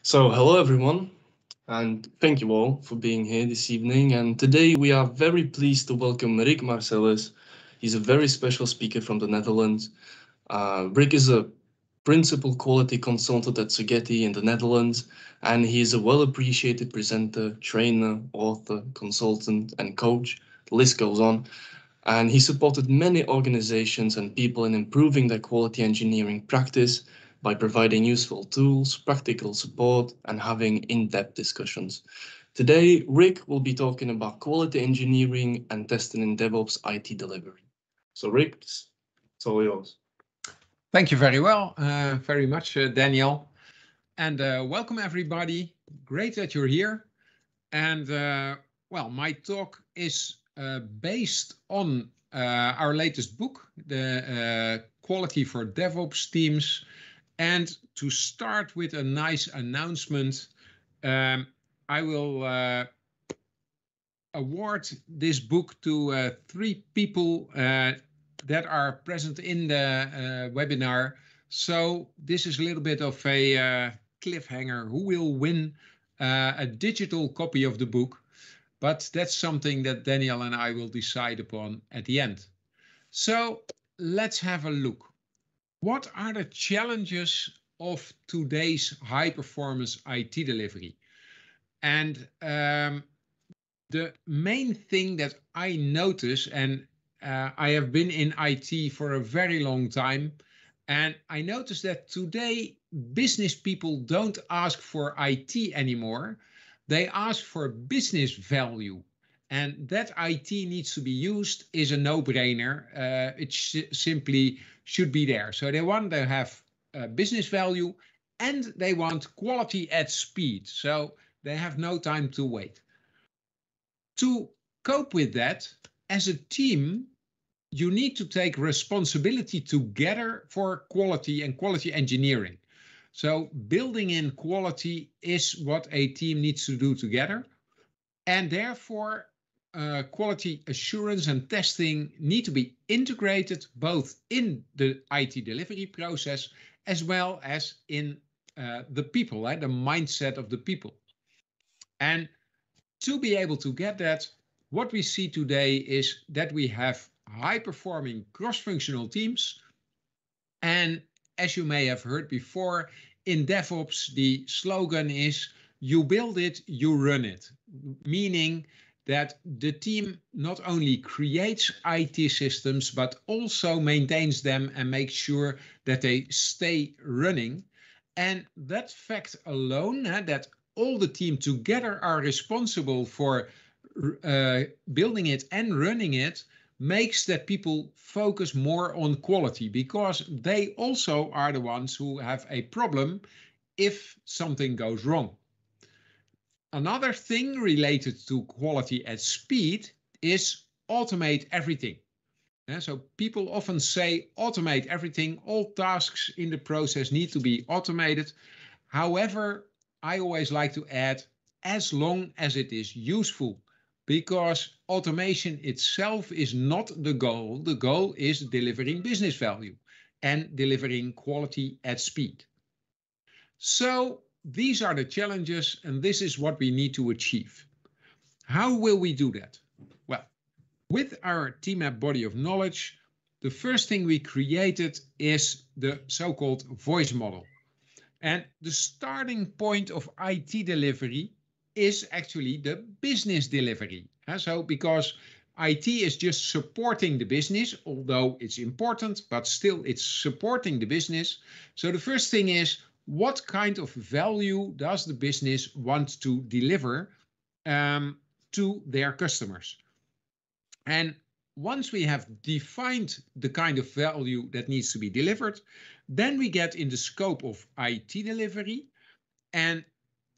So, hello everyone, and thank you all for being here this evening. And today we are very pleased to welcome Rick Marcellus. He's a very special speaker from the Netherlands. Uh, Rick is a principal quality consultant at Sugeti in the Netherlands, and he is a well appreciated presenter, trainer, author, consultant, and coach. The list goes on. And he supported many organizations and people in improving their quality engineering practice by providing useful tools, practical support, and having in-depth discussions. Today, Rick will be talking about quality engineering and testing in DevOps IT delivery. So Rick, it's all yours. Thank you very well, uh, very much, uh, Daniel. And uh, welcome everybody. Great that you're here. And uh, well, my talk is uh, based on uh, our latest book, the Quality for DevOps Teams, and to start with a nice announcement, um, I will uh, award this book to uh, three people uh, that are present in the uh, webinar. So this is a little bit of a uh, cliffhanger. Who will win uh, a digital copy of the book? But that's something that Daniel and I will decide upon at the end. So let's have a look. What are the challenges of today's high performance IT delivery? And um, the main thing that I notice, and uh, I have been in IT for a very long time, and I notice that today business people don't ask for IT anymore. They ask for business value. And that IT needs to be used is a no-brainer. Uh, it sh simply should be there. So they want to have uh, business value and they want quality at speed. So they have no time to wait. To cope with that, as a team, you need to take responsibility together for quality and quality engineering. So building in quality is what a team needs to do together. And therefore, uh, quality assurance and testing need to be integrated both in the IT delivery process as well as in uh, the people, right? Eh, the mindset of the people. And to be able to get that, what we see today is that we have high performing cross functional teams. And as you may have heard before, in DevOps, the slogan is you build it, you run it, meaning that the team not only creates IT systems, but also maintains them and makes sure that they stay running. And that fact alone, uh, that all the team together are responsible for uh, building it and running it, makes that people focus more on quality because they also are the ones who have a problem if something goes wrong. Another thing related to quality at speed is automate everything. Yeah, so people often say automate everything. All tasks in the process need to be automated. However, I always like to add as long as it is useful because automation itself is not the goal. The goal is delivering business value and delivering quality at speed. So these are the challenges and this is what we need to achieve. How will we do that? Well, with our TMAP body of knowledge, the first thing we created is the so-called voice model. And the starting point of IT delivery is actually the business delivery. so because IT is just supporting the business, although it's important, but still it's supporting the business. So the first thing is what kind of value does the business want to deliver um, to their customers? And once we have defined the kind of value that needs to be delivered, then we get in the scope of IT delivery. And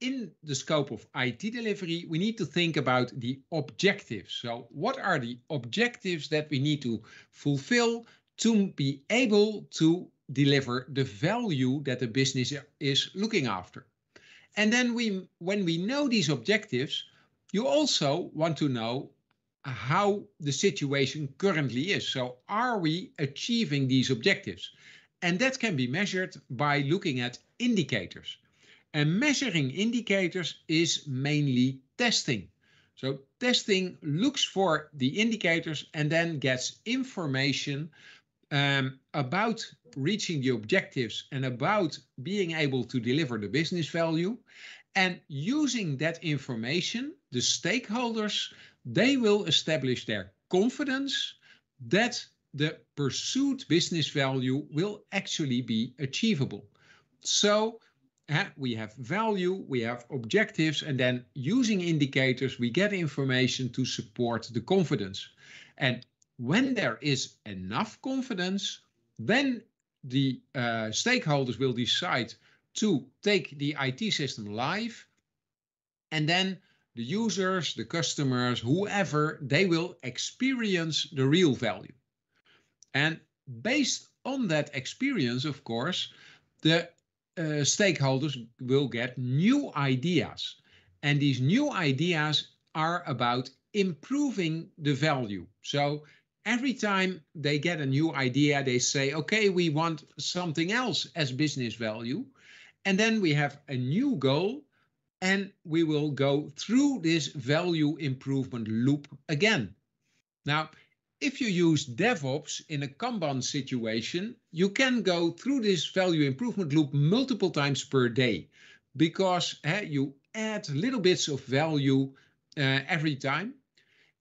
in the scope of IT delivery, we need to think about the objectives. So, what are the objectives that we need to fulfill to be able to deliver the value that the business is looking after. And then we, when we know these objectives, you also want to know how the situation currently is. So are we achieving these objectives? And that can be measured by looking at indicators. And measuring indicators is mainly testing. So testing looks for the indicators and then gets information um, about reaching the objectives and about being able to deliver the business value. And using that information, the stakeholders, they will establish their confidence that the pursued business value will actually be achievable. So uh, we have value, we have objectives, and then using indicators, we get information to support the confidence. And when there is enough confidence, then the uh, stakeholders will decide to take the IT system live. And then the users, the customers, whoever, they will experience the real value. And based on that experience, of course, the uh, stakeholders will get new ideas. And these new ideas are about improving the value. So every time they get a new idea, they say, okay, we want something else as business value. And then we have a new goal and we will go through this value improvement loop again. Now, if you use DevOps in a Kanban situation, you can go through this value improvement loop multiple times per day because eh, you add little bits of value uh, every time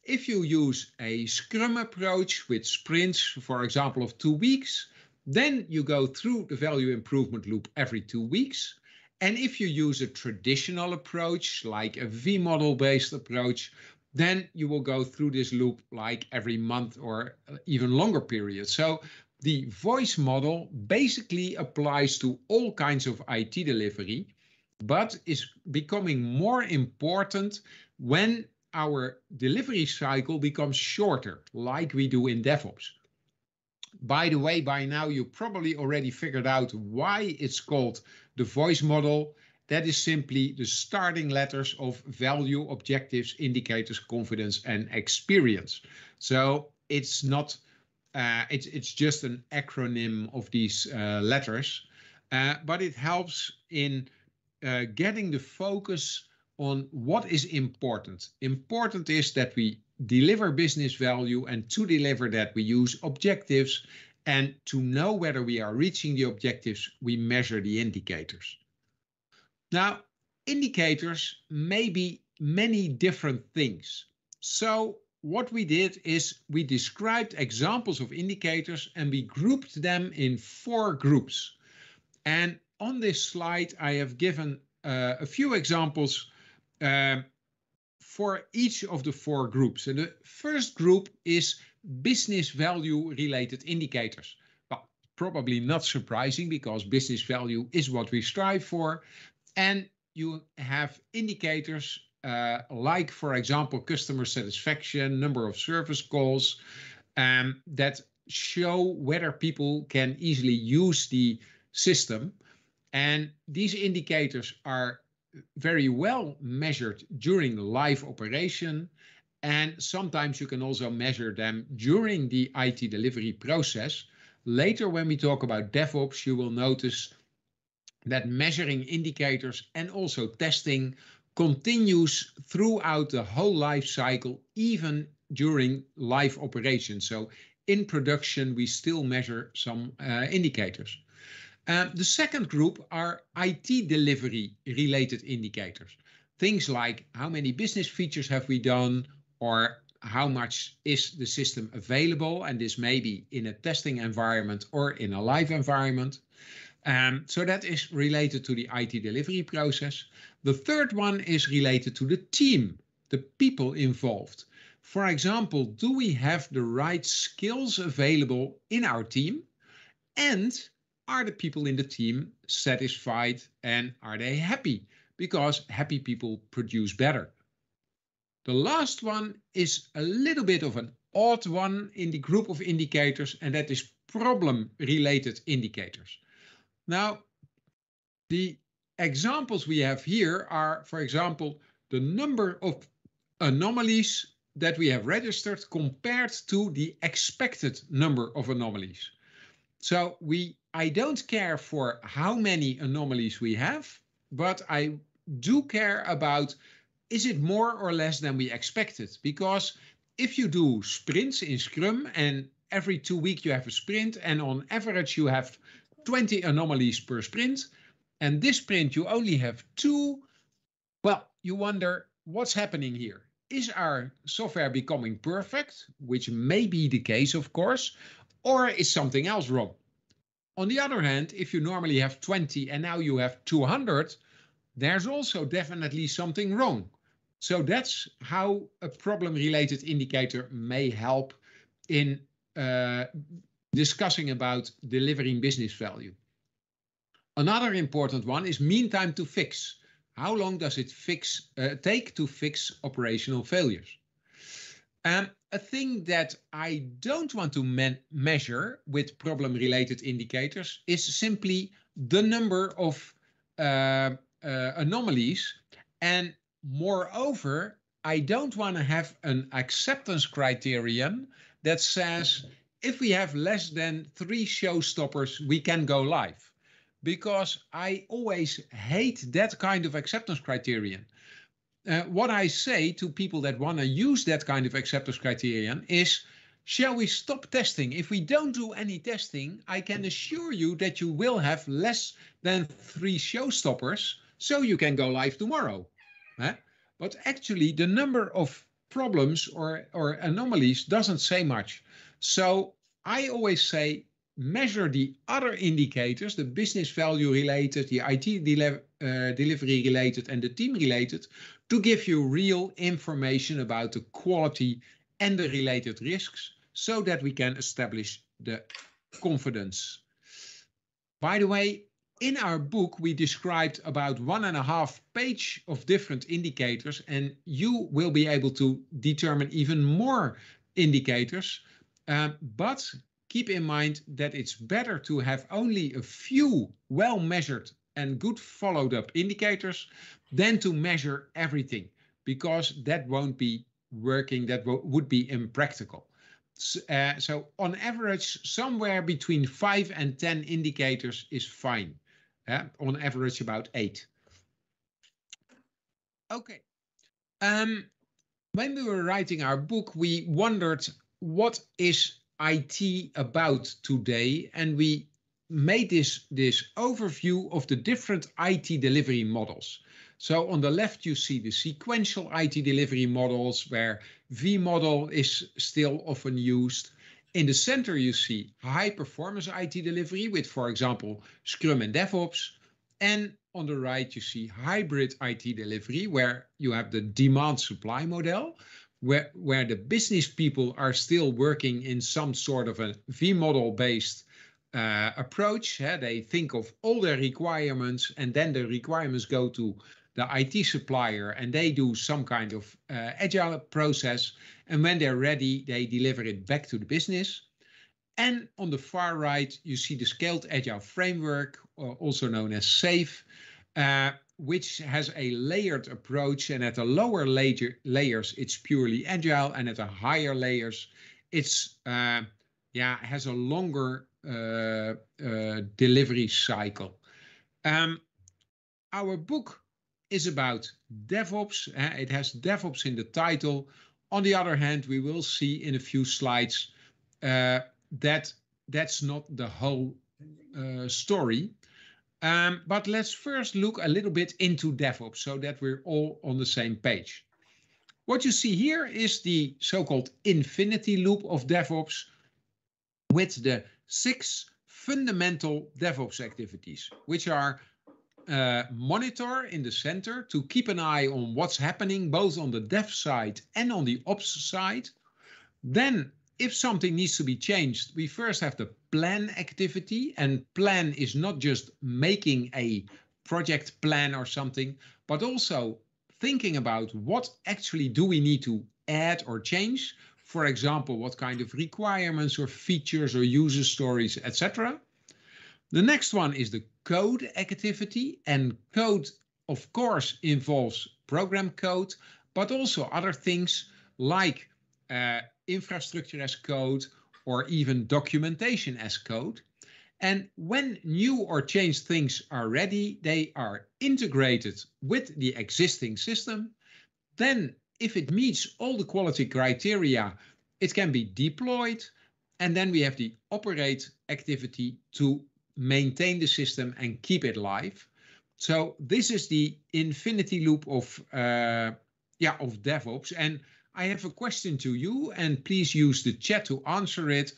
if you use a Scrum approach with sprints, for example, of two weeks, then you go through the value improvement loop every two weeks. And if you use a traditional approach, like a V model based approach, then you will go through this loop like every month or even longer period. So the voice model basically applies to all kinds of IT delivery, but is becoming more important when our delivery cycle becomes shorter, like we do in DevOps. By the way, by now you probably already figured out why it's called the voice model. That is simply the starting letters of value, objectives, indicators, confidence, and experience. So it's not, uh, it's, it's just an acronym of these uh, letters, uh, but it helps in uh, getting the focus on what is important. Important is that we deliver business value, and to deliver that, we use objectives. And to know whether we are reaching the objectives, we measure the indicators. Now, indicators may be many different things. So, what we did is we described examples of indicators and we grouped them in four groups. And on this slide, I have given uh, a few examples um, for each of the four groups. And the first group is business value related indicators. Well, probably not surprising because business value is what we strive for. And you have indicators uh, like, for example, customer satisfaction, number of service calls, um, that show whether people can easily use the system. And these indicators are very well measured during live operation. And sometimes you can also measure them during the IT delivery process. Later, when we talk about DevOps, you will notice that measuring indicators and also testing continues throughout the whole life cycle, even during live operations. So in production, we still measure some uh, indicators. Um, the second group are IT delivery related indicators. Things like how many business features have we done or how much is the system available? And this may be in a testing environment or in a live environment. Um, so that is related to the IT delivery process. The third one is related to the team, the people involved. For example, do we have the right skills available in our team? And are the people in the team satisfied and are they happy? Because happy people produce better. The last one is a little bit of an odd one in the group of indicators, and that is problem related indicators. Now, the examples we have here are, for example, the number of anomalies that we have registered compared to the expected number of anomalies. So we I don't care for how many anomalies we have, but I do care about is it more or less than we expected? Because if you do sprints in Scrum and every two weeks you have a sprint and on average you have 20 anomalies per sprint, and this sprint you only have two, well, you wonder what's happening here is our software becoming perfect, which may be the case, of course, or is something else wrong? On the other hand, if you normally have 20 and now you have 200, there's also definitely something wrong. So that's how a problem-related indicator may help in uh, discussing about delivering business value. Another important one is mean time to fix. How long does it fix, uh, take to fix operational failures? Um, a thing that I don't want to measure with problem-related indicators is simply the number of uh, uh, anomalies. And moreover, I don't want to have an acceptance criterion that says if we have less than three showstoppers, we can go live. Because I always hate that kind of acceptance criterion. Uh, what I say to people that want to use that kind of acceptance criterion is, shall we stop testing? If we don't do any testing, I can assure you that you will have less than three showstoppers, so you can go live tomorrow. But actually, the number of problems or, or anomalies doesn't say much. So I always say measure the other indicators, the business value related, the IT uh, delivery related, and the team related, to give you real information about the quality and the related risks so that we can establish the confidence. By the way, in our book, we described about one and a half page of different indicators, and you will be able to determine even more indicators. Um, but keep in mind that it's better to have only a few well-measured and good followed-up indicators than to measure everything, because that won't be working, that would be impractical. So, uh, so on average, somewhere between 5 and 10 indicators is fine. on average, about 8. Okay. Um, when we were writing our book, we wondered what is IT about today, and we made this, this overview of the different IT delivery models. So on the left, you see the sequential IT delivery models where V model is still often used. In the center, you see high performance IT delivery with, for example, Scrum and DevOps. And on the right, you see hybrid IT delivery where you have the demand supply model, where, where the business people are still working in some sort of a V model based uh, approach. Uh, they think of all their requirements and then the requirements go to the IT supplier and they do some kind of uh, agile process. And when they're ready, they deliver it back to the business. And on the far right, you see the Scaled Agile Framework, uh, also known as SAFe, uh, which has a layered approach. And at the lower layer, layers, it's purely agile, and at the higher layers, it's uh, yeah has a longer uh, uh, delivery cycle. Um, our book is about DevOps. Uh, it has DevOps in the title. On the other hand, we will see in a few slides uh, that that's not the whole uh, story. Um, but let's first look a little bit into DevOps so that we're all on the same page. What you see here is the so-called infinity loop of DevOps with the six fundamental DevOps activities, which are uh, monitor in the center to keep an eye on what's happening both on the dev side and on the ops side. Then if something needs to be changed, we first have the plan activity, and plan is not just making a project plan or something, but also thinking about what actually do we need to add or change. For example, what kind of requirements or features or user stories, etc. The next one is the code activity, and code, of course, involves program code, but also other things like uh, infrastructure as code, or even documentation as code. And when new or changed things are ready, they are integrated with the existing system. Then, if it meets all the quality criteria, it can be deployed. And then we have the operate activity to maintain the system and keep it live. So this is the infinity loop of uh, yeah of DevOps. And I have a question to you, and please use the chat to answer it.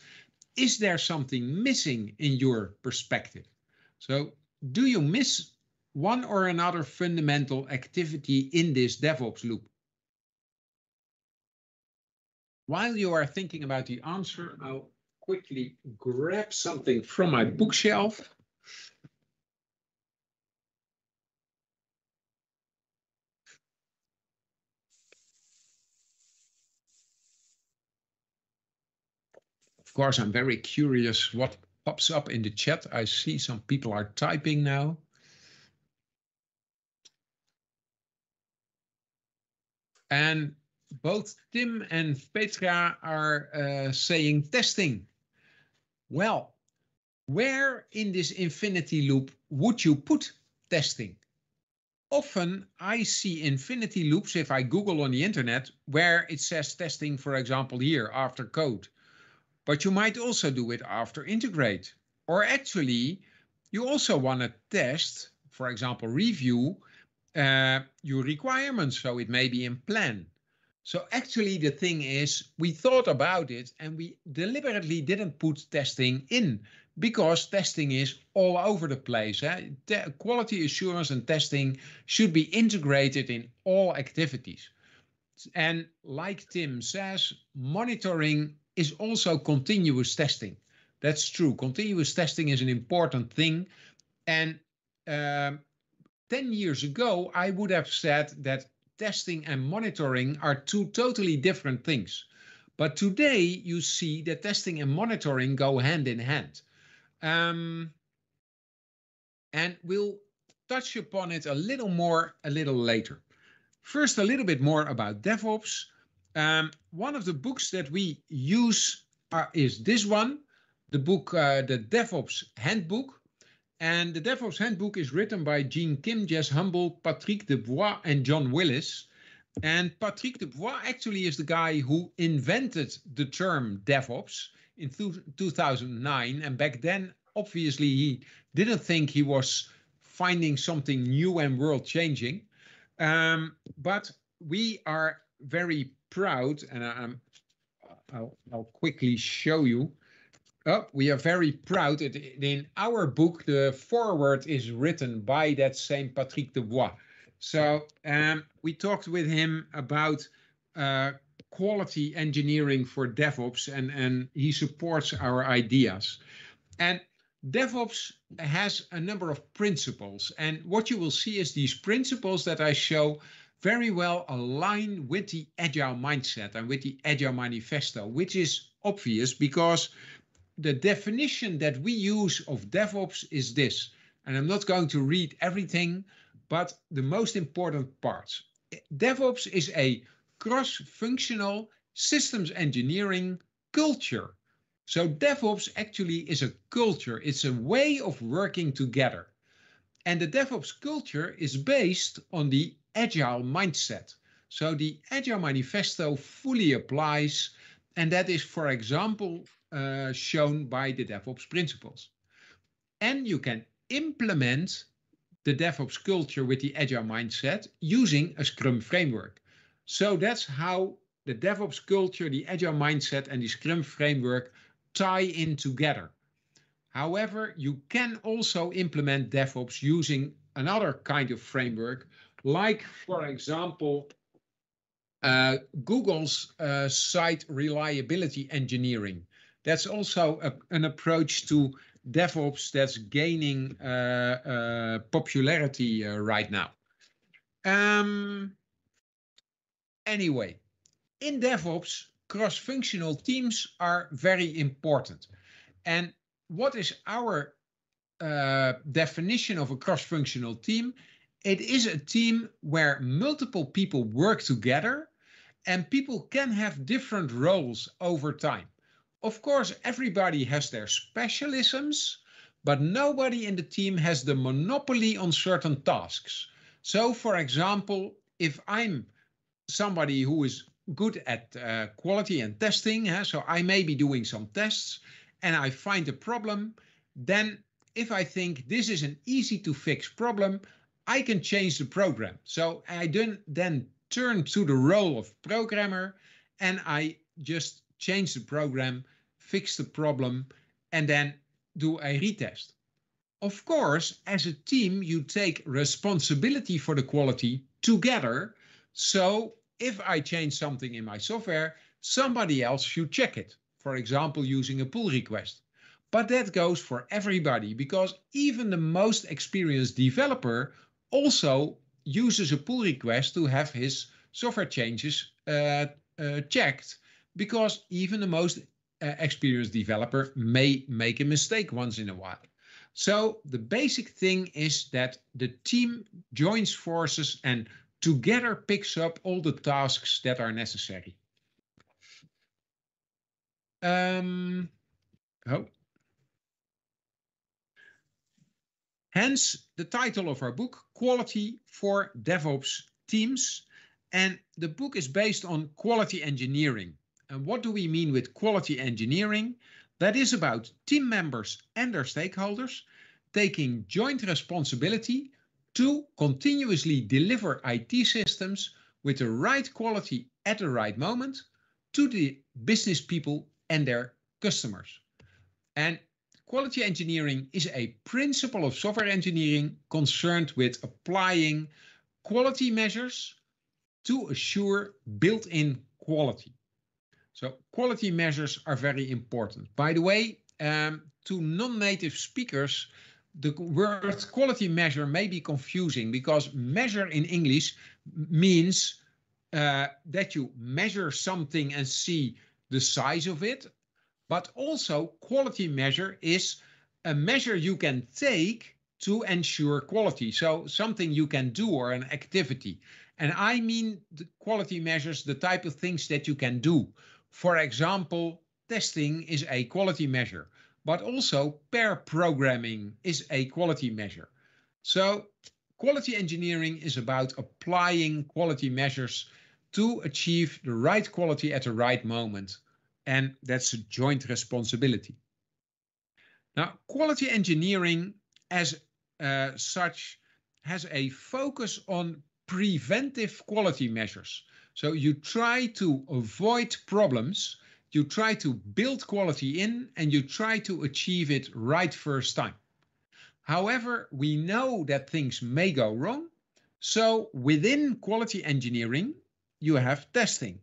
Is there something missing in your perspective? So do you miss one or another fundamental activity in this DevOps loop? While you are thinking about the answer, I'll quickly grab something from my bookshelf. course, I'm very curious what pops up in the chat. I see some people are typing now. And both Tim and Petra are uh, saying testing. Well, where in this infinity loop would you put testing? Often I see infinity loops if I Google on the internet where it says testing, for example, here after code but you might also do it after integrate. Or actually, you also want to test, for example, review uh, your requirements, so it may be in plan. So actually the thing is, we thought about it and we deliberately didn't put testing in because testing is all over the place. Eh? Te- quality assurance and testing should be integrated in all activities. And like Tim says, monitoring is also continuous testing. That's true. Continuous testing is an important thing. And um, 10 years ago, I would have said that testing and monitoring are two totally different things. But today, you see that testing and monitoring go hand in hand. Um, and we'll touch upon it a little more a little later. First, a little bit more about DevOps. Um, one of the books that we use are, uh, is this one, the book, uh, the DevOps Handbook. And the DevOps Handbook is written by Gene Kim, Jess Humble, Patrick Dubois, and John Willis. And Patrick Dubois actually is the guy who invented the term DevOps in 2009. And back then, obviously, he didn't think he was finding something new and world changing. Um, but we are very proud, and I'm, I'll, I'll quickly show you. Oh, we are very proud. in our book, the foreword is written by that same Patrick Dubois. So um, we talked with him about uh, quality engineering for DevOps, and, and he supports our ideas. And DevOps has a number of principles, and what you will see is these principles that I show very well align with the agile mindset and with the agile manifesto, which is obvious because the definition that we use of DevOps is this. And I'm not going to read everything, but the most important parts. DevOps is a cross functional systems engineering culture. So DevOps actually is a culture, it's a way of working together. And the DevOps culture is based on the agile mindset. So the Agile Manifesto fully applies, and that is, for example, uh, shown by the DevOps principles. And you can implement the DevOps culture with the Agile mindset using a Scrum framework. So that's how the DevOps culture, the Agile mindset, and the Scrum framework tie in together. However, you can also implement DevOps using another kind of framework, like, for example, uh, Google's uh, site reliability engineering. That's also a, an approach to DevOps that's gaining uh, uh popularity uh, right now. Um, anyway, in DevOps, cross-functional teams are very important. And what is our uh, definition of a cross-functional team? It is a team where multiple people work together and people can have different roles over time. Of course, everybody has their specialisms, but nobody in the team has the monopoly on certain tasks. So, for example, if I'm somebody who is good at uh, quality and testing, so I may be doing some tests and I find a problem, then if I think this is an easy to fix problem, I can change the program. So I then turn to the role of programmer and I just change the program, fix the problem, and then do a retest. Of course, as a team, you take responsibility for the quality together. So if I change something in my software, somebody else should check it, for example, using a pull request. But that goes for everybody because even the most experienced developer also uses a pull request to have his software changes uh, uh, checked because even the most uh, experienced developer may make a mistake once in a while. So the basic thing is that the team joins forces and together picks up all the tasks that are necessary. Um, oh, Hence, the title of our book, Quality for DevOps Teams. And the book is based on quality engineering. And what do we mean with quality engineering? That is about team members and their stakeholders taking joint responsibility to continuously deliver IT systems with the right quality at the right moment to the business people and their customers. And Quality engineering is a principle of software engineering concerned with applying quality measures to assure built-in quality. So quality measures are very important. By the way, um, to non-native speakers, the word quality measure may be confusing because measure in English means uh, that you measure something and see the size of it but also quality measure is a measure you can take to ensure quality. So something you can do or an activity. And I mean the quality measures, the type of things that you can do. For example, testing is a quality measure, but also pair programming is a quality measure. So quality engineering is about applying quality measures to achieve the right quality at the right moment and that's a joint responsibility. Now, quality engineering as uh, such has a focus on preventive quality measures. So you try to avoid problems, you try to build quality in, and you try to achieve it right first time. However, we know that things may go wrong. So within quality engineering, you have testing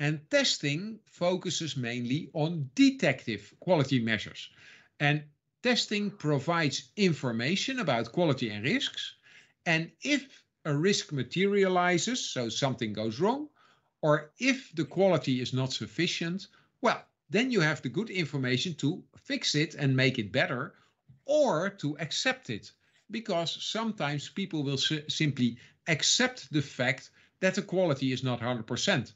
and testing focuses mainly on detective quality measures. And testing provides information about quality and risks. And if a risk materializes, so something goes wrong, or if the quality is not sufficient, well, then you have the good information to fix it and make it better or to accept it. Because sometimes people will simply accept the fact that the quality is not 100%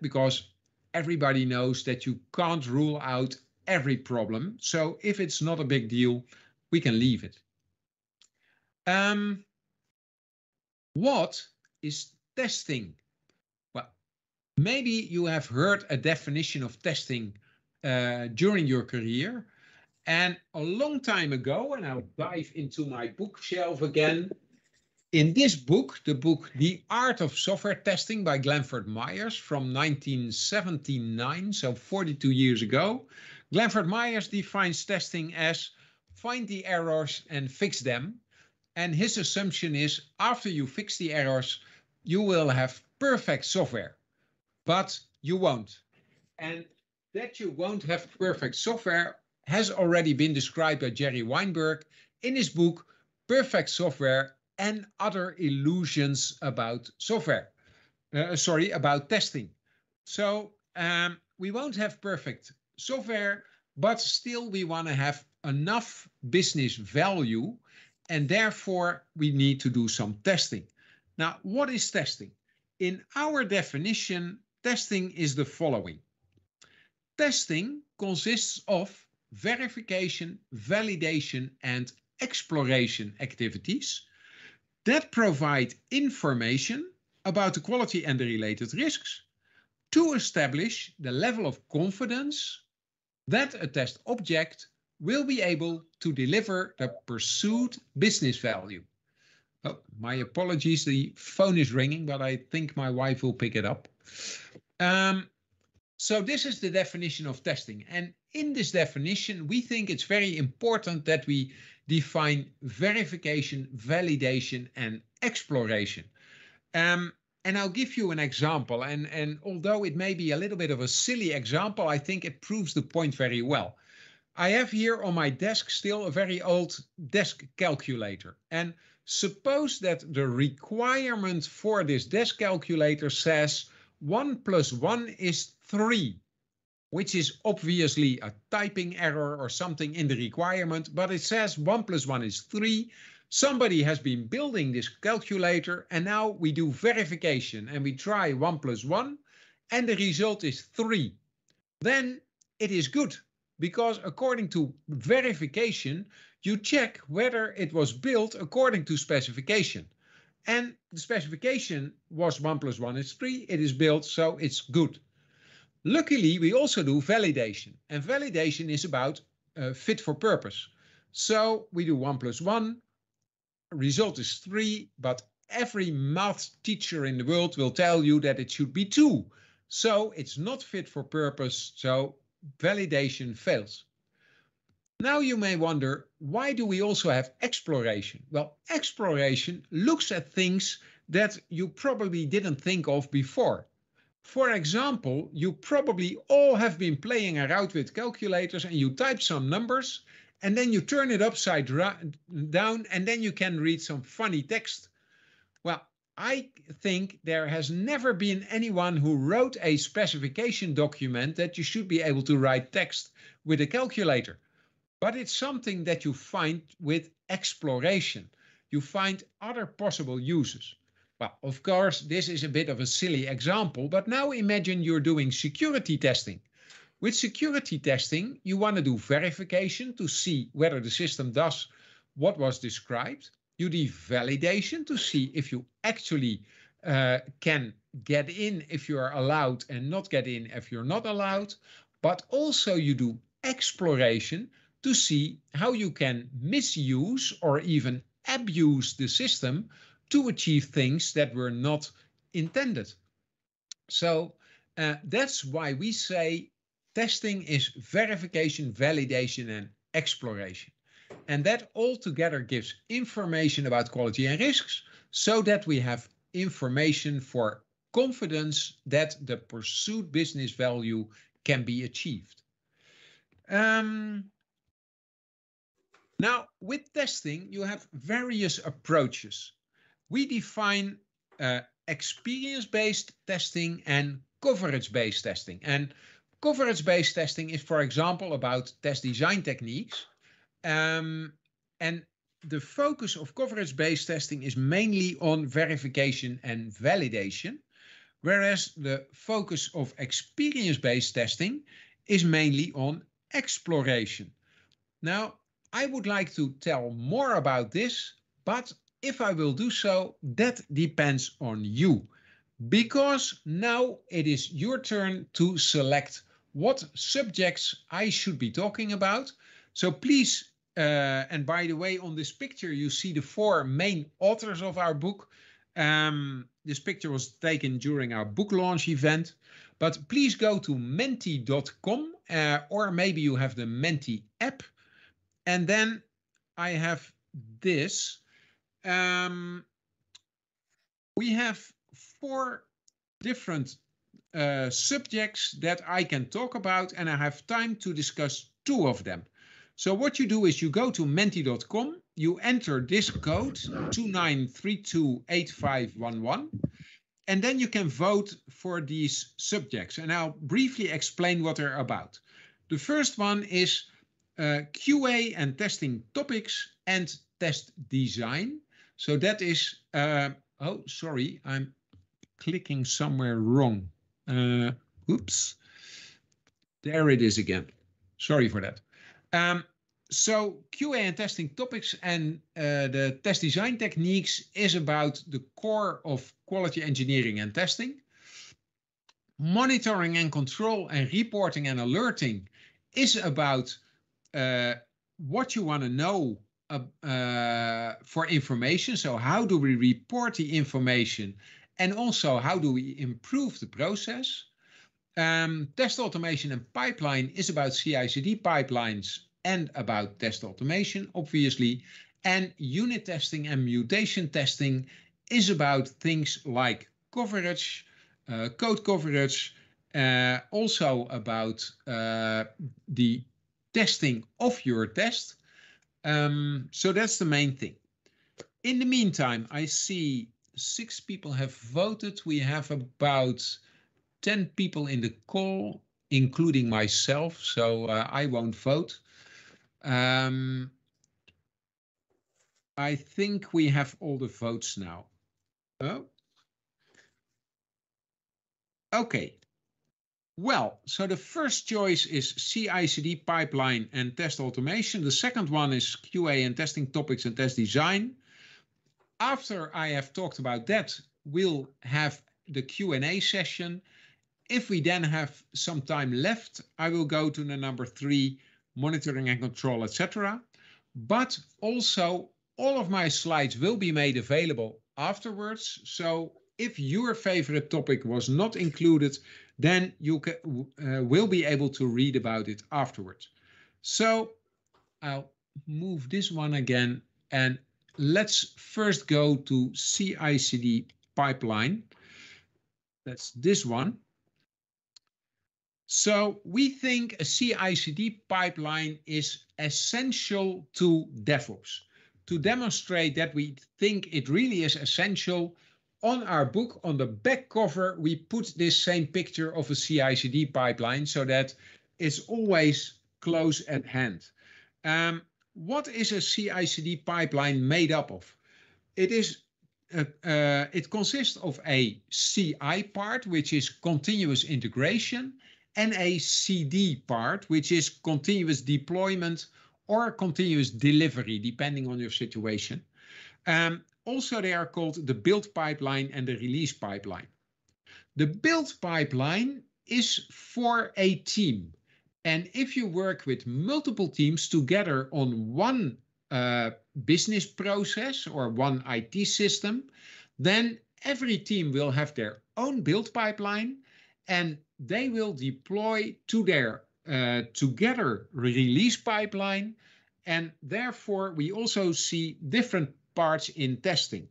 because everybody knows that you can't rule out every problem. So if it's not a big deal, we can leave it. Um, what is testing? Well, maybe you have heard a definition of testing uh, during your career. And a long time ago, and I'll dive into my bookshelf again, in this book, the book The Art of Software Testing by Glenford Myers from 1979, so 42 years ago, Glenford Myers defines testing as find the errors and fix them. And his assumption is after you fix the errors, you will have perfect software, but you won't. And that you won't have perfect software has already been described by Jerry Weinberg in his book, Perfect Software and other illusions about software, uh, sorry, about testing. So um, we won't have perfect software, but still we want to have enough business value, and therefore we need to do some testing. Now, what is testing? In our definition, testing is the following. Testing consists of verification, validation, and exploration activities that provide information about the quality and the related risks to establish the level of confidence that a test object will be able to deliver the pursued business value. Oh, my apologies, the phone is ringing, but I think my wife will pick it up. Um, so this is the definition of testing. And in this definition, we think it's very important that we define verification, validation, and exploration. Um, and I'll give you an example. And, and although it may be a little bit of a silly example, I think it proves the point very well. I have here on my desk still a very old desk calculator. And suppose that the requirement for this desk calculator says 1 plus 1 is 3 which is obviously a typing error or something in the requirement, but it says 1 plus 1 is 3. Somebody has been building this calculator, and now we do verification and we try 1 plus 1, and the result is 3. Then it is good, because according to verification, you check whether it was built according to specification. And the specification was 1 plus 1 is 3. It is built, so it's good. Luckily, we also do validation, and validation is about uh, fit for purpose. So we do one plus one, result is three, but every math teacher in the world will tell you that it should be two. So it's not fit for purpose, so validation fails. Now you may wonder, why do we also have exploration? Well, exploration looks at things that you probably didn't think of before. For example, you probably all have been playing around with calculators and you type some numbers and then you turn it upside down and then you can read some funny text. Well, I think there has never been anyone who wrote a specification document that you should be able to write text with a calculator. But it's something that you find with exploration. You find other possible uses. Well, of course, this is a bit of a silly example, but now imagine you're doing security testing. With security testing, you want to do verification to see whether the system does what was described. You do validation to see if you actually uh, can get in if you are allowed and not get in if you're not allowed. But also you do exploration to see how you can misuse or even abuse the system to achieve things that were not intended. So uh, that's why we say testing is verification, validation, and exploration. And that all together gives information about quality and risks so that we have information for confidence that the pursued business value can be achieved. Um, now, with testing, you have various approaches we define uh, experience-based testing and coverage-based testing. And coverage-based testing is, for example, about test design techniques. Um, and the focus of coverage-based testing is mainly on verification and validation, whereas the focus of experience-based testing is mainly on exploration. Now, I would like to tell more about this, but if I will do so, that depends on you. Because now it is your turn to select what subjects I should be talking about. So please, uh, and by the way, on this picture, you see the four main authors of our book. Um, this picture was taken during our book launch event, but please go to menti.com uh, or maybe you have the Menti app. And then I have this. Um, we have four different uh, subjects that I can talk about and I have time to discuss two of them. So what you do is you go to menti.com, you enter this code 29328511, and then you can vote for these subjects. And I'll briefly explain what they're about. The first one is uh, QA and testing topics and test design. So that is, uh, oh, sorry, I'm clicking somewhere wrong. Uh, oops, there it is again. Sorry for that. Um, so QA and testing topics and uh, the test design techniques is about the core of quality engineering and testing. Monitoring and control and reporting and alerting is about uh, what you want to know uh, uh, for information. So how do we report the information? And also how do we improve the process? Um, test automation and pipeline is about CI/CD pipelines and about test automation, obviously. And unit testing and mutation testing is about things like coverage, uh, code coverage, uh, also about uh, the testing of your test. Um, so that's the main thing. In the meantime, I see six people have voted. We have about 10 people in the call, including myself, so uh, I won't vote. Um, I think we have all the votes now. Oh. Okay, well, so the first choice is CI/CD pipeline and test automation. The second one is QA and testing topics and test design. After I have talked about that, we'll have the Q&A session. If we then have some time left, I will go to the number three, monitoring and control, etc. But also, all of my slides will be made available afterwards. So if your favorite topic was not included, then you uh, will be able to read about it afterwards. So I'll move this one again and let's first go to CICD pipeline. That's this one. So we think a CICD pipeline is essential to DevOps. To demonstrate that we think it really is essential, on our book, on the back cover, we put this same picture of a CI/CD pipeline so that it's always close at hand. Um, what is a CI/CD pipeline made up of? It is uh, uh, it consists of a CI part, which is continuous integration, and a CD part, which is continuous deployment or continuous delivery, depending on your situation. Um, also, they are called the build pipeline and the release pipeline. The build pipeline is for a team. And if you work with multiple teams together on one uh, business process or one IT system, then every team will have their own build pipeline and they will deploy to their uh, together release pipeline. And therefore, we also see different parts in testing.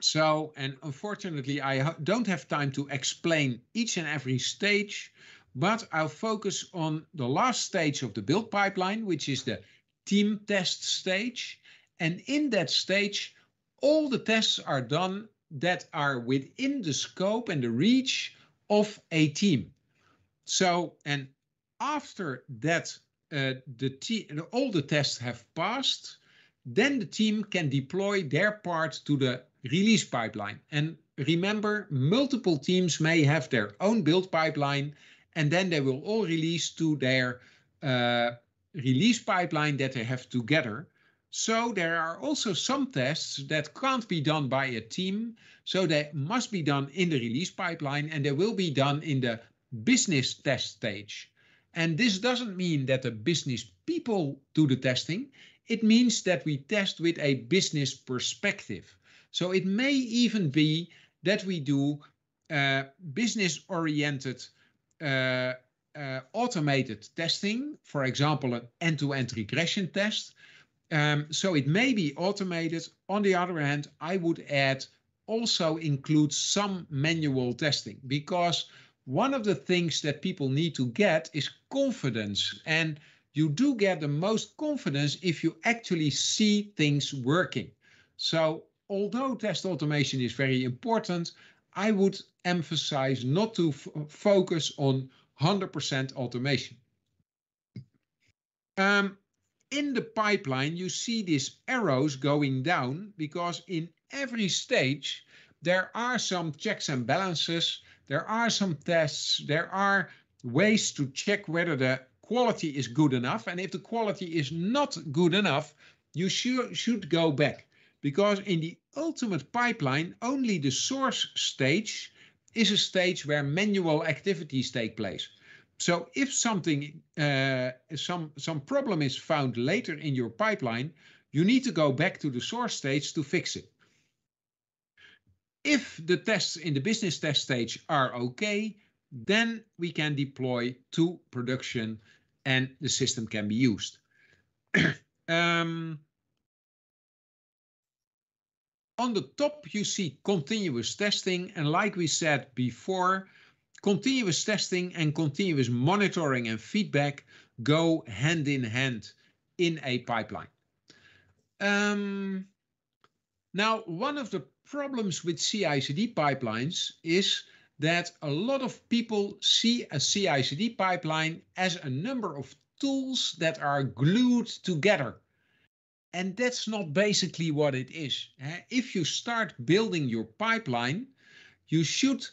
So, and unfortunately, I don't have time to explain each and every stage, but I'll focus on the last stage of the build pipeline, which is the team test stage. And in that stage, all the tests are done that are within the scope and the reach of a team. So, and after that, uh, the all the tests have passed, then the team can deploy their part to the release pipeline. And remember, multiple teams may have their own build pipeline, and then they will all release to their uh, release pipeline that they have together. So there are also some tests that can't be done by a team. So they must be done in the release pipeline and they will be done in the business test stage. And this doesn't mean that the business people do the testing. It means that we test with a business perspective. So it may even be that we do uh, business-oriented uh, uh, automated testing, for example, an end-to-end regression test. Um, so it may be automated. On the other hand, I would add also include some manual testing because one of the things that people need to get is confidence and you do get the most confidence if you actually see things working. So although test automation is very important, I would emphasize not to focus on 100% automation. Um, in the pipeline, you see these arrows going down because in every stage, there are some checks and balances, there are some tests, there are ways to check whether the quality is good enough. And if the quality is not good enough, you sure should go back. Because in the ultimate pipeline, only the source stage is a stage where manual activities take place. So if something, uh, some, some problem is found later in your pipeline, you need to go back to the source stage to fix it. If the tests in the business test stage are okay, then we can deploy to production and the system can be used. um, on the top, you see continuous testing. And like we said before, continuous testing and continuous monitoring and feedback go hand in hand in a pipeline. Um, now, one of the problems with CI/CD pipelines is that a lot of people see a CI/CD pipeline as a number of tools that are glued together. And that's not basically what it is. Eh? If you start building your pipeline, you should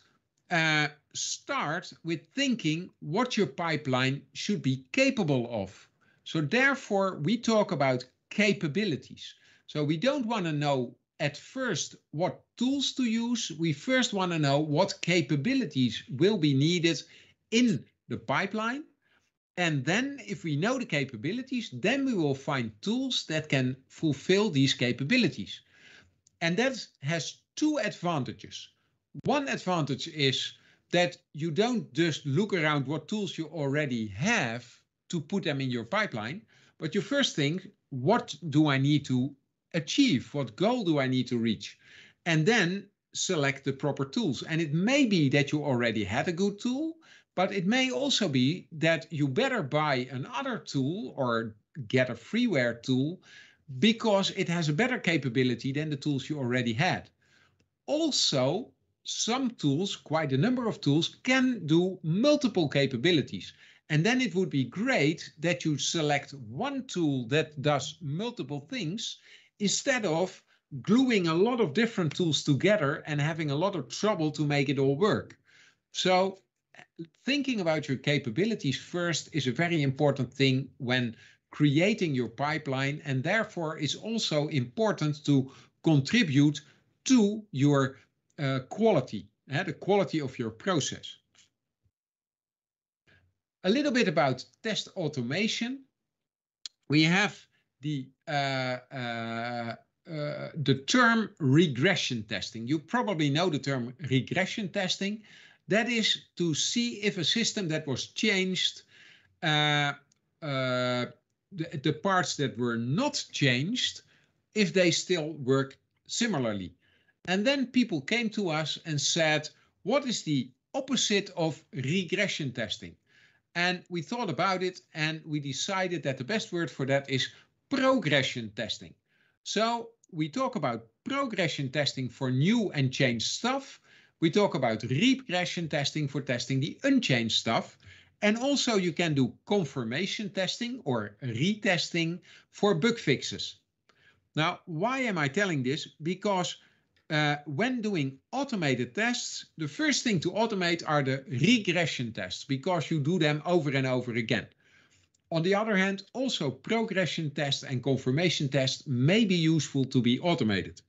uh, start with thinking what your pipeline should be capable of. So therefore, we talk about capabilities. So we don't want to know at first what tools to use. We first want to know what capabilities will be needed in the pipeline. And then if we know the capabilities, then we will find tools that can fulfill these capabilities. And that has two advantages. One advantage is that you don't just look around what tools you already have to put them in your pipeline, but you first think, what do I need to achieve? What goal do I need to reach? And then select the proper tools. And it may be that you already had a good tool, but it may also be that you better buy another tool or get a freeware tool because it has a better capability than the tools you already had. Also, some tools, quite a number of tools, can do multiple capabilities. And then it would be great that you select one tool that does multiple things instead of gluing a lot of different tools together and having a lot of trouble to make it all work. So thinking about your capabilities first is a very important thing when creating your pipeline and therefore is also important to contribute to your uh, quality, uh, the quality of your process. A little bit about test automation. We have the uh, uh, uh, the term regression testing. You probably know the term regression testing. That is to see if a system that was changed, uh, uh, the, the, parts that were not changed, if they still work similarly. And then people came to us and said, what is the opposite of regression testing? And we thought about it and we decided that the best word for that is progression testing. So we talk about progression testing for new and changed stuff. We talk about regression testing for testing the unchanged stuff. And also you can do confirmation testing or retesting for bug fixes. Now, why am I telling this? Because uh, when doing automated tests, the first thing to automate are the regression tests because you do them over and over again. On the other hand, also progression tests and confirmation tests may be useful to be automated.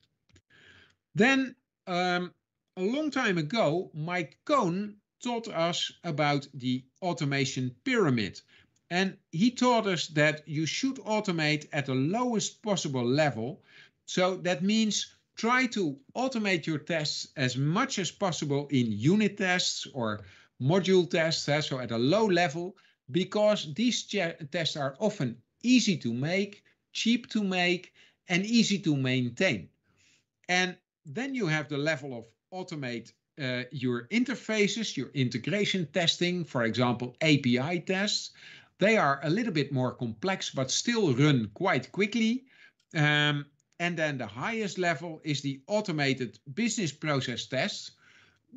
Then, um, a long time ago, Mike Cohn taught us about the automation pyramid. And he taught us that you should automate at the lowest possible level. So that means try to automate your tests as much as possible in unit tests or module tests, eh, so at a low level, because these tests are often easy to make, cheap to make, and easy to maintain. And then you have the level of automate uh, your interfaces, your integration testing, for example, API tests. They are a little bit more complex, but still run quite quickly. Um, and then the highest level is the automated business process tests,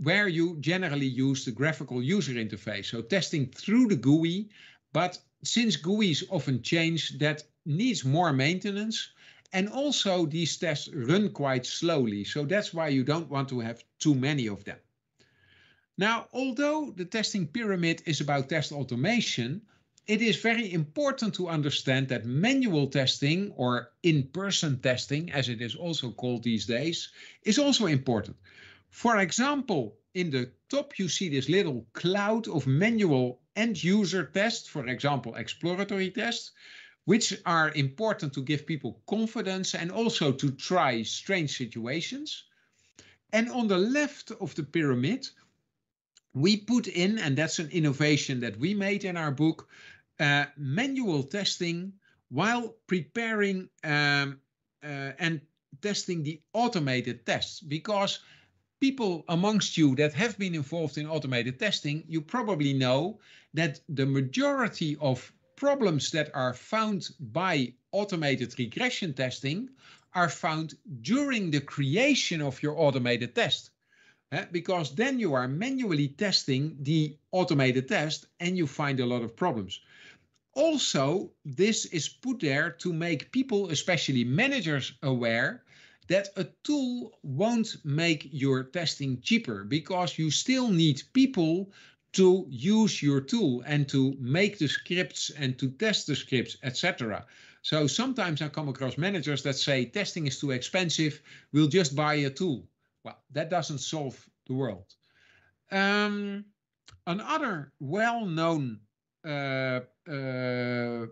where you generally use the graphical user interface. So testing through the GUI, but since GUIs often change, that needs more maintenance. And also these tests run quite slowly. So that's why you don't want to have too many of them. Now, although the testing pyramid is about test automation, it is very important to understand that manual testing or in-person testing, as it is also called these days, is also important. For example, in the top, you see this little cloud of manual end user tests, for example, exploratory tests, which are important to give people confidence and also to try strange situations. And on the left of the pyramid, we put in, and that's an innovation that we made in our book, uh, manual testing while preparing um, uh, and testing the automated tests because people amongst you that have been involved in automated testing, you probably know that the majority of problems that are found by automated regression testing are found during the creation of your automated test. Eh? Because then you are manually testing the automated test and you find a lot of problems. Also, this is put there to make people, especially managers, aware that a tool won't make your testing cheaper because you still need people to use your tool and to make the scripts and to test the scripts, etc. So sometimes I come across managers that say testing is too expensive, we'll just buy a tool. Well, that doesn't solve the world. Um, another well-known, uh, uh,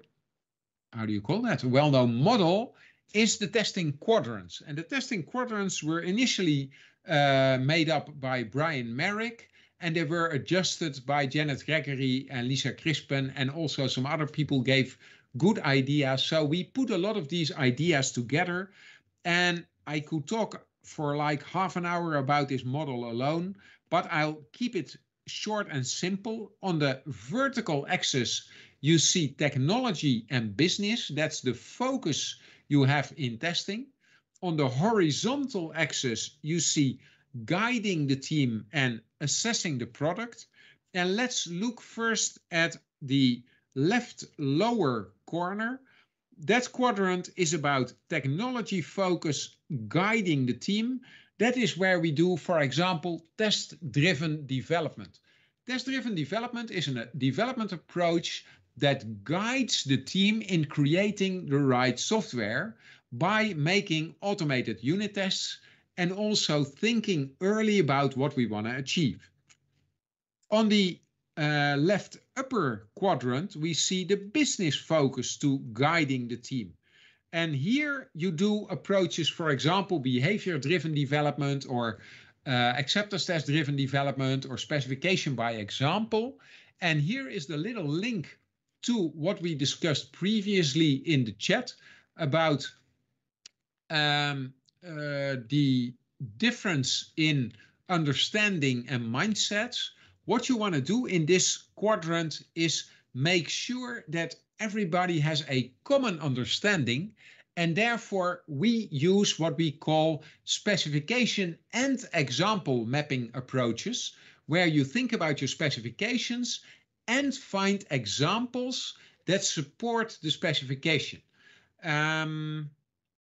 how do you call that? A well-known model is the testing quadrants. And the testing quadrants were initially uh, made up by Brian Merrick, and they were adjusted by Janet Gregory and Lisa Crispin, and also some other people gave good ideas. So we put a lot of these ideas together, and I could talk for like half an hour about this model alone, but I'll keep it short and simple. On the vertical axis, you see technology and business. That's the focus you have in testing. On the horizontal axis, you see guiding the team and assessing the product. And let's look first at the left lower corner. That quadrant is about technology focus guiding the team. That is where we do, for example, test-driven development. Test-driven development is a development approach that guides the team in creating the right software by making automated unit tests and also thinking early about what we want to achieve. On the uh, left upper quadrant, we see the business focus to guiding the team. And here you do approaches, for example, behavior-driven development or uh, acceptance test-driven development or specification by example. And here is the little link to what we discussed previously in the chat about um, uh, the difference in understanding and mindsets. What you want to do in this quadrant is make sure that everybody has a common understanding and therefore we use what we call specification and example mapping approaches where you think about your specifications and find examples that support the specification. Um,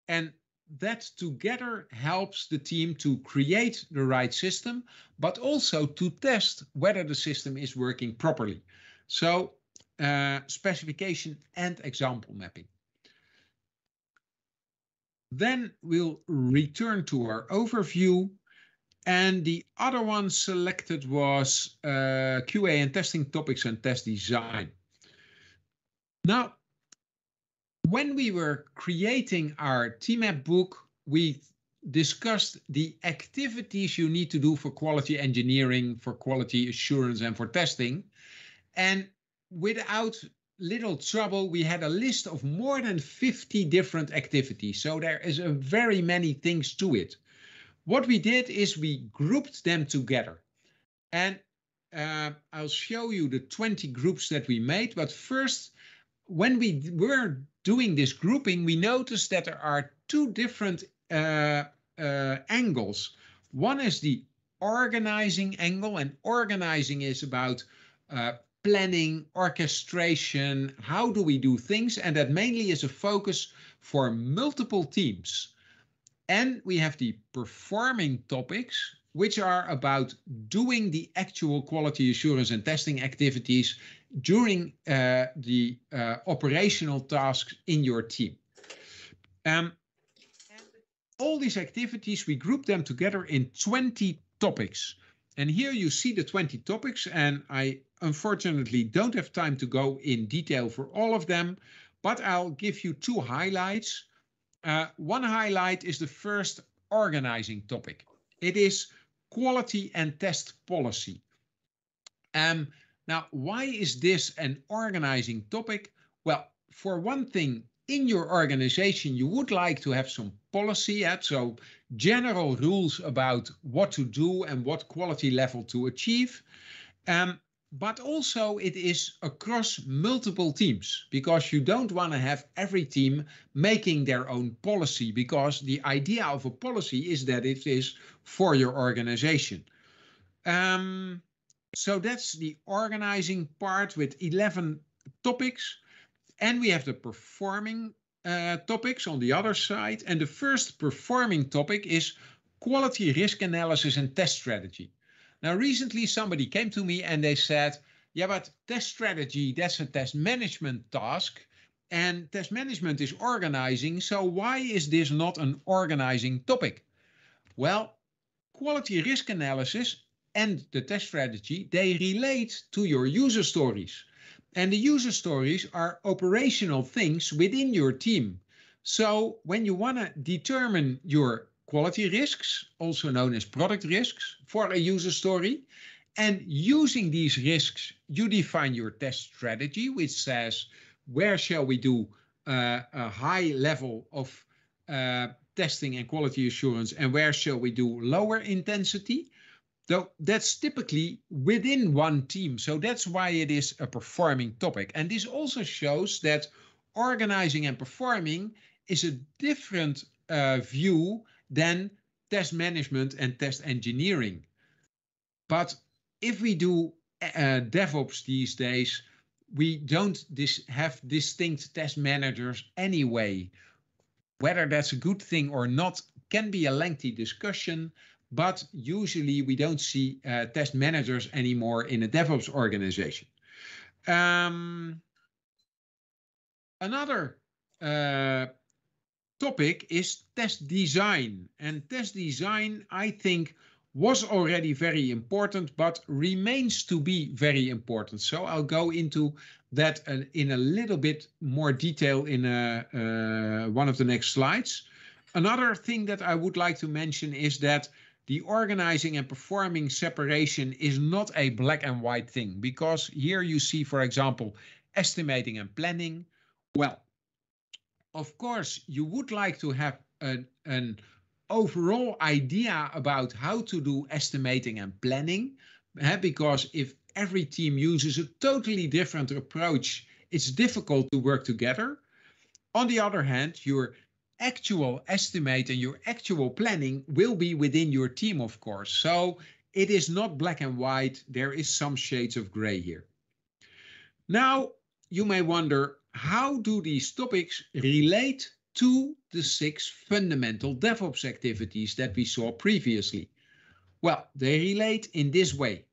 and that together helps the team to create the right system, but also to test whether the system is working properly. So uh, specification and example mapping. Then we'll return to our overview and the other one selected was uh, QA and testing topics and test design. Now, when we were creating our TMAP book, we discussed the activities you need to do for quality engineering, for quality assurance, and for testing. And without little trouble, we had a list of more than 50 different activities. So there is a very many things to it. What we did is we grouped them together. And uh, I'll show you the 20 groups that we made. But first, when we were doing this grouping, we noticed that there are two different uh, uh, angles. One is the organizing angle, and organizing is about uh, planning, orchestration, how do we do things, and that mainly is a focus for multiple teams. And we have the performing topics, which are about doing the actual quality assurance and testing activities during uh, the uh, operational tasks in your team. Um, all these activities, we group them together in 20 topics. And here you see the 20 topics, and I unfortunately don't have time to go in detail for all of them, but I'll give you two highlights uh, one highlight is the first organizing topic. It is quality and test policy. Um, now, why is this an organizing topic? Well, for one thing, in your organization, you would like to have some policy, yeah? so general rules about what to do and what quality level to achieve. Um, but also it is across multiple teams because you don't want to have every team making their own policy because the idea of a policy is that it is for your organization. Um, so that's the organizing part with 11 topics. And we have the performing uh, topics on the other side. And the first performing topic is quality risk analysis and test strategy. Now, recently somebody came to me and they said, yeah, but test strategy, that's a test management task. And test management is organizing. So why is this not an organizing topic? Well, quality risk analysis and the test strategy, they relate to your user stories. And the user stories are operational things within your team. So when you want to determine your quality risks, also known as product risks, for a user story. And using these risks, you define your test strategy, which says where shall we do uh, a high level of uh, testing and quality assurance, and where shall we do lower intensity. So that's typically within one team. So that's why it is a performing topic. And this also shows that organizing and performing is a different uh, view then test management and test engineering. But if we do uh, DevOps these days, we don't dis have distinct test managers anyway. Whether that's a good thing or not can be a lengthy discussion, but usually we don't see uh, test managers anymore in a DevOps organization. Um, another uh, topic is test design. And test design, I think, was already very important, but remains to be very important. So I'll go into that uh, in a little bit more detail in uh, uh, one of the next slides. Another thing that I would like to mention is that the organizing and performing separation is not a black and white thing because here you see, for example, estimating and planning. Well, of course, you would like to have an, an overall idea about how to do estimating and planning, eh, because if every team uses a totally different approach, it's difficult to work together. On the other hand, your actual estimate and your actual planning will be within your team, of course. So it is not black and white. There is some shades of gray here. Now, you may wonder, how do these topics relate to the six fundamental DevOps activities that we saw previously? Well, they relate in this way.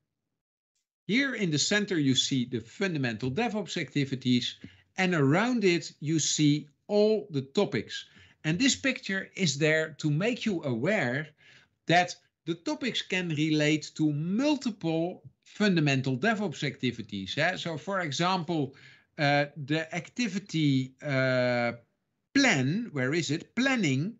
Here in the center, you see the fundamental DevOps activities, and around it, you see all the topics. And this picture is there to make you aware that the topics can relate to multiple fundamental DevOps activities. Eh? So for example, uh, the activity uh, plan, where is it? Planning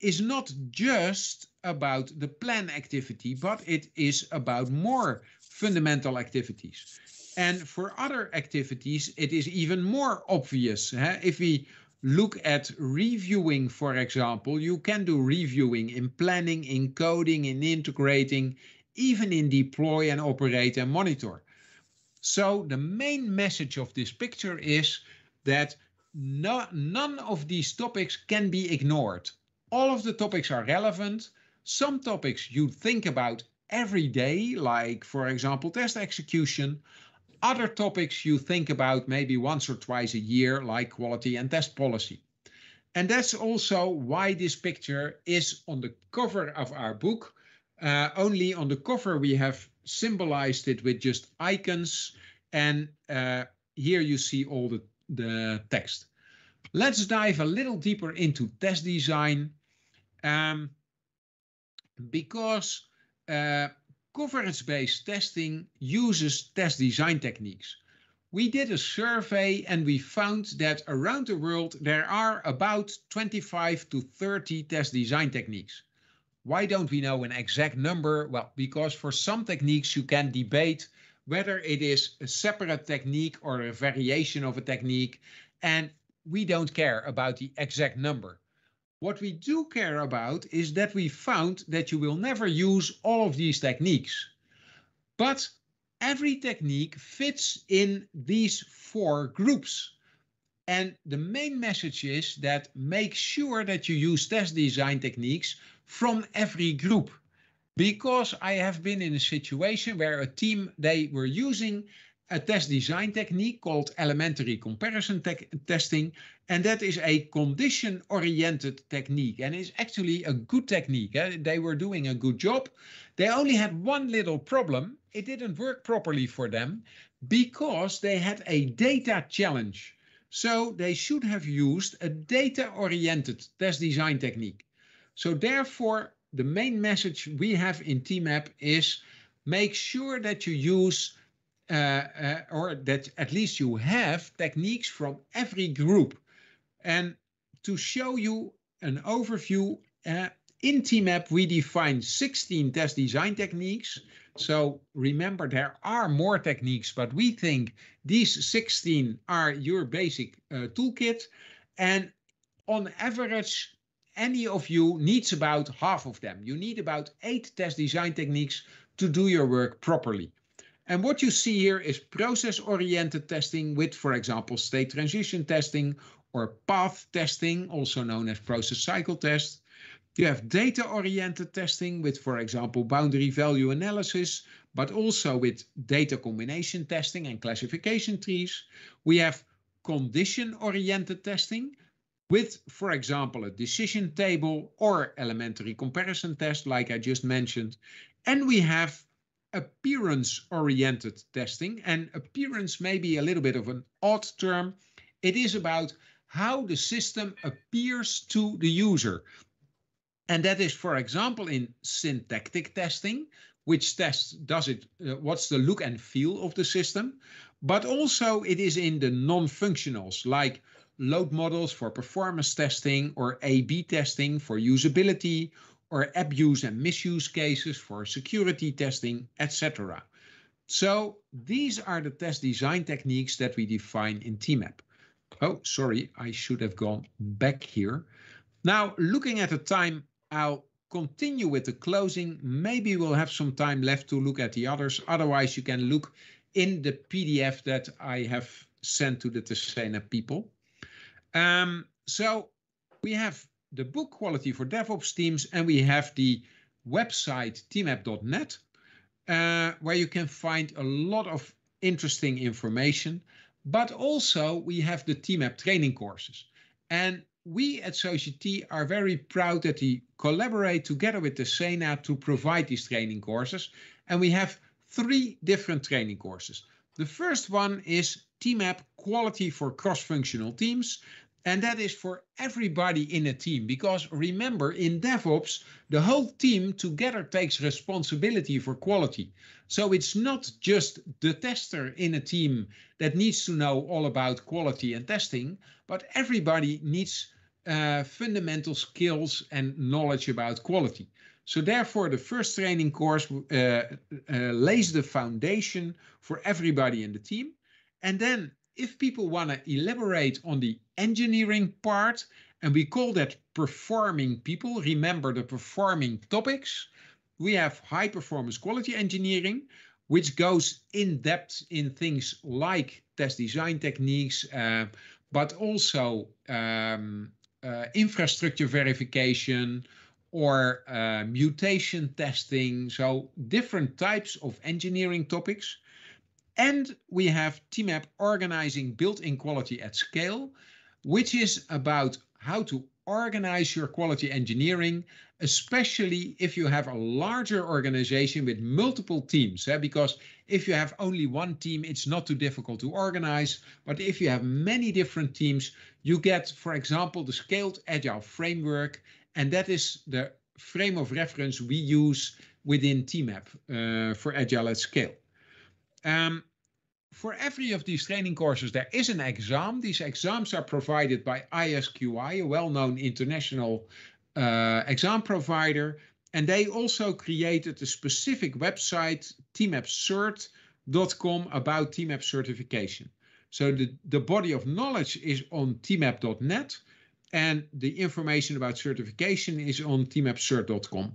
is not just about the plan activity, but it is about more fundamental activities. And for other activities, it is even more obvious. Huh? If we look at reviewing, for example, you can do reviewing in planning, in coding, in integrating, even in deploy and operate and monitor. So the main message of this picture is that no, none of these topics can be ignored. All of the topics are relevant. Some topics you think about every day, like for example, test execution. Other topics you think about maybe once or twice a year, like quality and test policy. And that's also why this picture is on the cover of our book. Uh, only on the cover we have symbolized it with just icons. And uh, here you see all the, the text. Let's dive a little deeper into test design um, because uh, coverage-based testing uses test design techniques. We did a survey and we found that around the world there are about 25 to 30 test design techniques. Why don't we know an exact number? Well, because for some techniques you can debate whether it is a separate technique or a variation of a technique, and we don't care about the exact number. What we do care about is that we found that you will never use all of these techniques. But every technique fits in these four groups. And the main message is that make sure that you use test design techniques from every group because I have been in a situation where a team, they were using a test design technique called elementary comparison te testing, and that is a condition oriented technique and is actually a good technique. Eh? They were doing a good job. They only had one little problem it didn't work properly for them because they had a data challenge. So they should have used a data oriented test design technique. So therefore, the main message we have in TMAP is make sure that you use uh, uh, or that at least you have techniques from every group. And to show you an overview, uh, in TMAP we define 16 test design techniques. So remember there are more techniques, but we think these 16 are your basic uh, toolkit. And on average, any of you needs about half of them. You need about eight test design techniques to do your work properly. And what you see here is process-oriented testing with, for example, state transition testing or path testing, also known as process cycle test. You have data-oriented testing with, for example, boundary value analysis, but also with data combination testing and classification trees. We have condition-oriented testing, with, for example, a decision table or elementary comparison test, like I just mentioned. And we have appearance-oriented testing. And appearance may be a little bit of an odd term. It is about how the system appears to the user. And that is, for example, in syntactic testing, which tests does it, uh, what's the look and feel of the system, but also it is in the non-functionals, like load models for performance testing or A-B testing for usability or abuse and misuse cases for security testing, etc. So these are the test design techniques that we define in TMAP. Oh, sorry, I should have gone back here. Now, looking at the time, I'll continue with the closing. Maybe we'll have some time left to look at the others. Otherwise, you can look in the PDF that I have sent to the Tesena people. Um, so we have the book quality for DevOps teams, and we have the website teamapp.net, uh, where you can find a lot of interesting information. But also, we have the TeamApp training courses. And we at Society are very proud that we collaborate together with the SENA to provide these training courses. And we have three different training courses. The first one is TeamApp Quality for Cross Functional Teams. And that is for everybody in a team. Because remember, in DevOps, the whole team together takes responsibility for quality. So it's not just the tester in a team that needs to know all about quality and testing, but everybody needs uh, fundamental skills and knowledge about quality. So therefore, the first training course uh, uh, lays the foundation for everybody in the team. And then if people want to elaborate on the engineering part, and we call that performing people, remember the performing topics, we have high performance quality engineering, which goes in depth in things like test design techniques, uh, but also um, uh, infrastructure verification or uh, mutation testing. So different types of engineering topics. And we have TMAP organizing built-in quality at scale, which is about how to organize your quality engineering, especially if you have a larger organization with multiple teams. Eh? Because if you have only one team, it's not too difficult to organize. But if you have many different teams, you get, for example, the Scaled Agile Framework. And that is the frame of reference we use within TMAP uh, for Agile at Scale. Um, for every of these training courses, there is an exam. These exams are provided by ISQI, a well known international uh, exam provider. And they also created a specific website, tmapcert.com, about TMAP certification. So the, the body of knowledge is on tmap.net, and the information about certification is on tmapcert.com.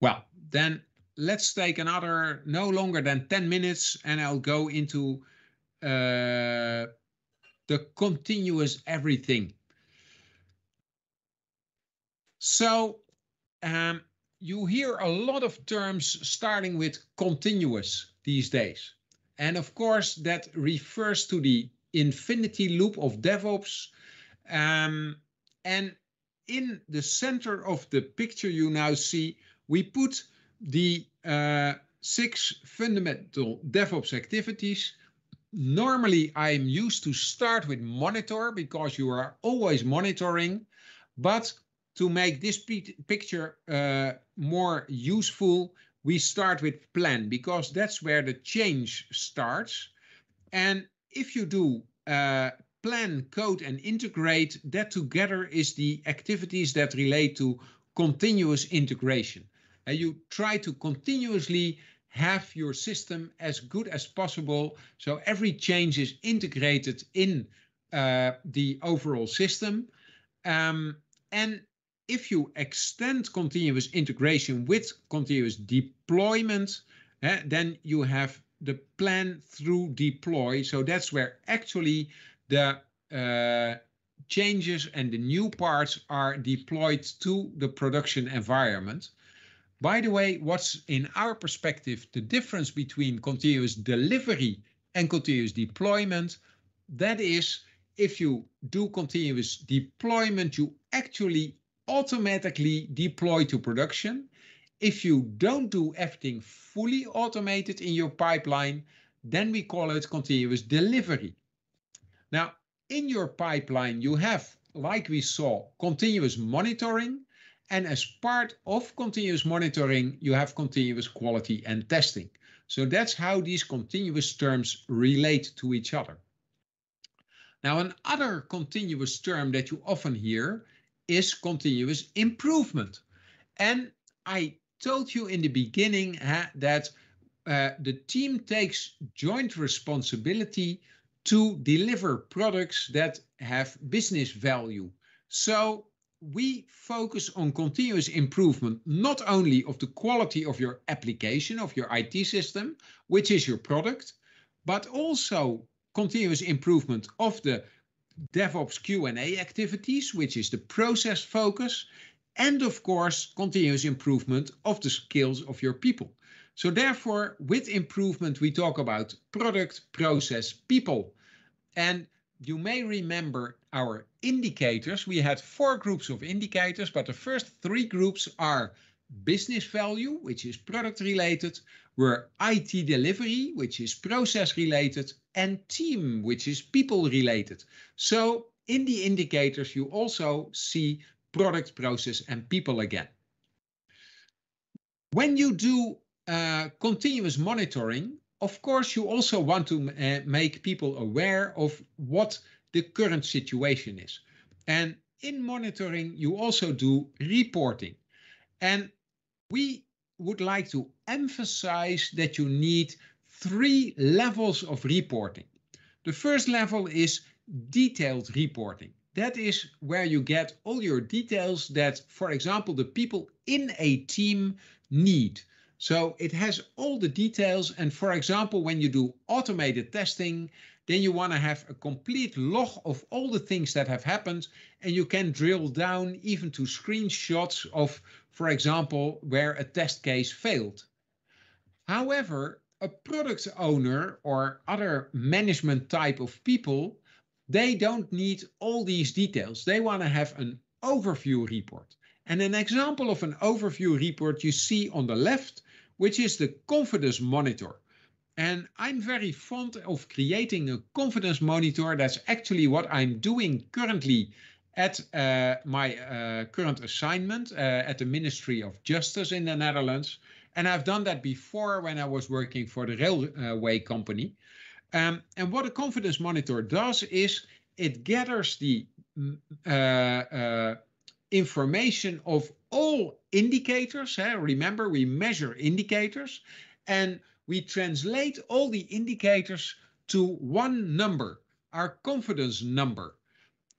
Well, then let's take another no longer than 10 minutes and I'll go into uh, the continuous everything. So um, you hear a lot of terms starting with continuous these days. And of course, that refers to the infinity loop of DevOps. Um, and in the center of the picture, you now see we put the uh, six fundamental DevOps activities. Normally, I'm used to start with monitor because you are always monitoring. But to make this picture uh, more useful, we start with plan because that's where the change starts. And if you do uh, plan, code, and integrate, that together is the activities that relate to continuous integration. And you try to continuously have your system as good as possible. So every change is integrated in uh, the overall system. Um, and if you extend continuous integration with continuous deployment, eh, then you have the plan through deploy. So that's where actually the uh, changes and the new parts are deployed to the production environment. By the way, what's in our perspective the difference between continuous delivery and continuous deployment? That is, if you do continuous deployment, you actually automatically deploy to production. If you don't do everything fully automated in your pipeline, then we call it continuous delivery. Now, in your pipeline, you have, like we saw, continuous monitoring, and as part of continuous monitoring, you have continuous quality and testing. So that's how these continuous terms relate to each other. Now, another continuous term that you often hear is continuous improvement. And I told you in the beginning that uh, the team takes joint responsibility to deliver products that have business value. So we focus on continuous improvement, not only of the quality of your application, of your IT system, which is your product, but also continuous improvement of the DevOps Q&A activities, which is the process focus, and of course, continuous improvement of the skills of your people. So therefore, with improvement, we talk about product, process, people. And you may remember our indicators, we had four groups of indicators, but the first three groups are business value, which is product related, were IT delivery, which is process related, and team, which is people related. So in the indicators, you also see product, process, and people again. When you do uh, continuous monitoring, of course, you also want to uh, make people aware of what the current situation is. And in monitoring, you also do reporting. And we would like to emphasize that you need three levels of reporting. The first level is detailed reporting. That is where you get all your details that, for example, the people in a team need. So it has all the details. And for example, when you do automated testing, then you want to have a complete log of all the things that have happened. And you can drill down even to screenshots of, for example, where a test case failed. However, a product owner or other management type of people, they don't need all these details. They want to have an overview report. And an example of an overview report you see on the left, which is the confidence monitor. And I'm very fond of creating a confidence monitor. That's actually what I'm doing currently at uh, my uh, current assignment uh, at the Ministry of Justice in the Netherlands. And I've done that before when I was working for the railway company. Um, and what a confidence monitor does is it gathers the mm, uh, uh, information of all indicators. Remember, we measure indicators. And we translate all the indicators to one number, our confidence number.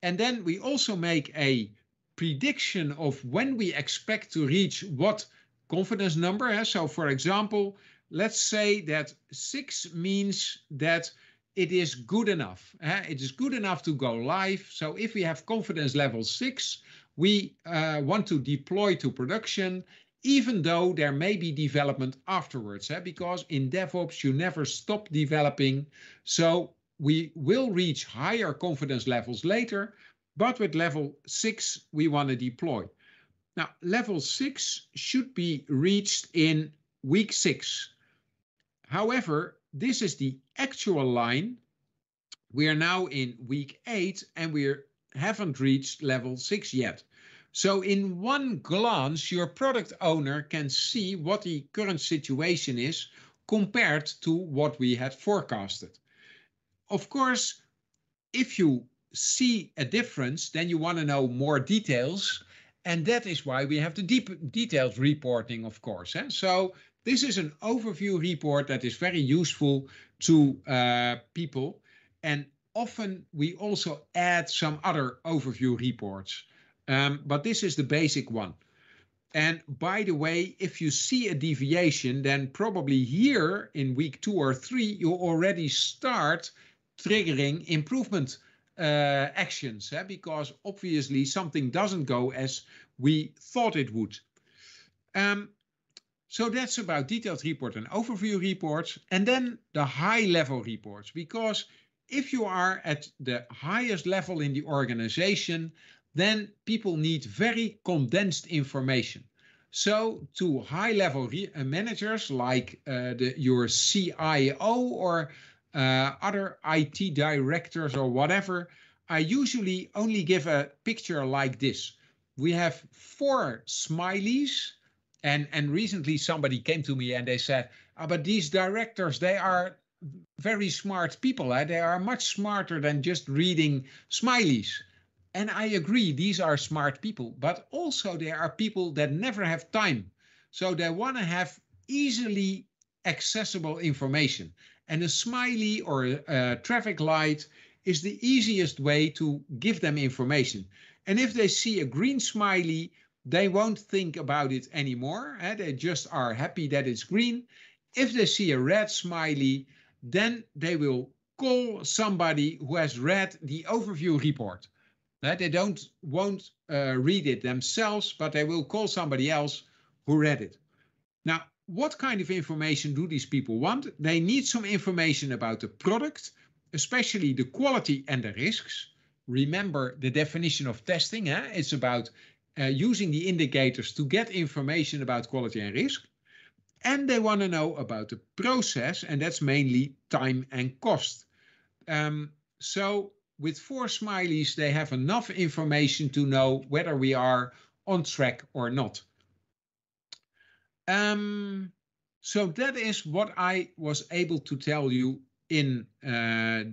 And then we also make a prediction of when we expect to reach what confidence number. Eh? So, for example, let's say that six means that it is good enough. Eh? It is good enough to go live. So, if we have confidence level six, we uh, want to deploy to production even though there may be development afterwards, eh? because in DevOps, you never stop developing. So we will reach higher confidence levels later, but with level six, we want to deploy. Now, level six should be reached in week six. However, this is the actual line. We are now in week eight and we haven't reached level six yet. So in one glance, your product owner can see what the current situation is compared to what we had forecasted. Of course, if you see a difference, then you want to know more details. And that is why we have the deep details reporting, of course. Eh? So this is an overview report that is very useful to uh, people. And often we also add some other overview reports. Um, but this is the basic one. And by the way, if you see a deviation, then probably here in week two or three, you already start triggering improvement uh, actions eh? because obviously something doesn't go as we thought it would. Um, so that's about detailed report and overview reports, and then the high level reports because if you are at the highest level in the organization, then people need very condensed information. So to high-level uh, managers like uh, the, your CIO or uh, other IT directors or whatever, I usually only give a picture like this. We have four smileys, and and recently somebody came to me and they said, oh, "But these directors, they are very smart people. Eh? They are much smarter than just reading smileys." And I agree, these are smart people, but also there are people that never have time. So they want to have easily accessible information. And a smiley or a, traffic light is the easiest way to give them information. And if they see a green smiley, they won't think about it anymore. Eh? They just are happy that it's green. If they see a red smiley, then they will call somebody who has read the overview report. That they don't won't uh, read it themselves, but they will call somebody else who read it. Now, what kind of information do these people want? They need some information about the product, especially the quality and the risks. Remember the definition of testing. Eh? It's about uh, using the indicators to get information about quality and risk. And they want to know about the process, and that's mainly time and cost. Um, so with four smileys, they have enough information to know whether we are on track or not. Um, so that is what I was able to tell you in uh,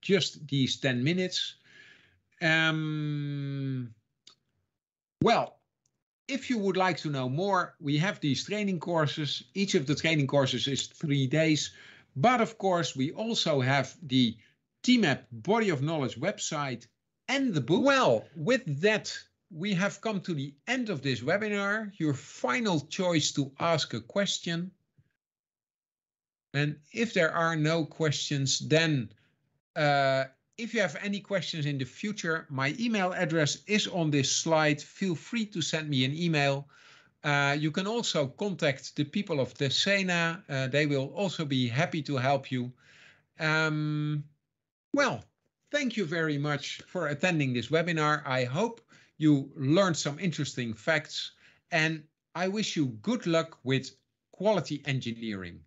just these 10 minutes. Um, well, if you would like to know more, we have these training courses. Each of the training courses is three days. But of course, we also have the TMAP Body of Knowledge website and the book. Well, with that, we have come to the end of this webinar. Your final choice to ask a question. And if there are no questions, then uh, if you have any questions in the future, my email address is on this slide. Feel free to send me an email. Uh, you can also contact the people of the Sena. Uh, they will also be happy to help you. Um, well, thank you very much for attending this webinar. I hope you learned some interesting facts and I wish you good luck with quality engineering.